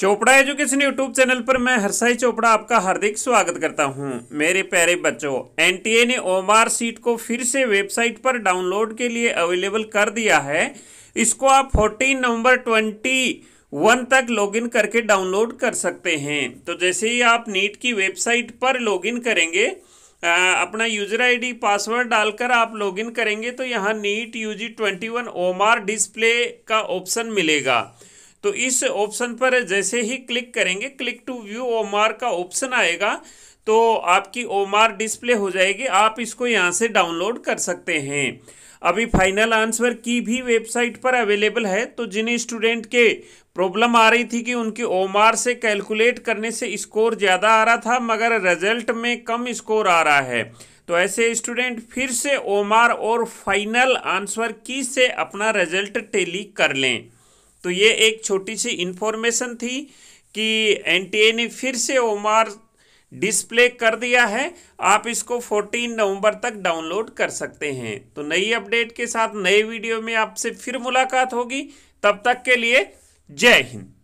Chopra education YouTube channel पर मैं हरसाई चोपड़ा आपका हार्दिक स्वागत करता हूं मेरे प्यारे बच्चों एनटीए ने ओमार सीट को फिर से वेबसाइट पर डाउनलोड के लिए अवेलेबल कर दिया है इसको आप 14 नवंबर 21 तक लॉगिन करके डाउनलोड कर सकते हैं तो जैसे ही आप नीट की वेबसाइट पर लॉगिन करेंगे अपना यूजर आईडी पासवर्ड डालकर आप लॉगिन करेंगे तो यहाँ नीट जी ट्वेंटी वन डिस्प्ले का ऑप्शन मिलेगा तो इस ऑप्शन पर जैसे ही क्लिक करेंगे क्लिक टू व्यू ओमार का ऑप्शन आएगा तो आपकी ओमार डिस्प्ले हो जाएगी आप इसको यहाँ से डाउनलोड कर सकते हैं अभी फाइनल आंसर की भी वेबसाइट पर अवेलेबल है तो जिन स्टूडेंट के प्रॉब्लम आ रही थी कि उनकी ओमार से कैलकुलेट करने से स्कोर ज़्यादा आ रहा था मगर रिजल्ट में कम स्कोर आ रहा है तो ऐसे स्टूडेंट फिर से ओमार और फाइनल आंसर की से अपना रिजल्ट टेली कर लें तो ये एक छोटी सी इन्फॉर्मेशन थी कि एन ने फिर से ओमार डिस्प्ले कर दिया है आप इसको 14 नवंबर तक डाउनलोड कर सकते हैं तो नई अपडेट के साथ नए वीडियो में आपसे फिर मुलाकात होगी तब तक के लिए जय हिंद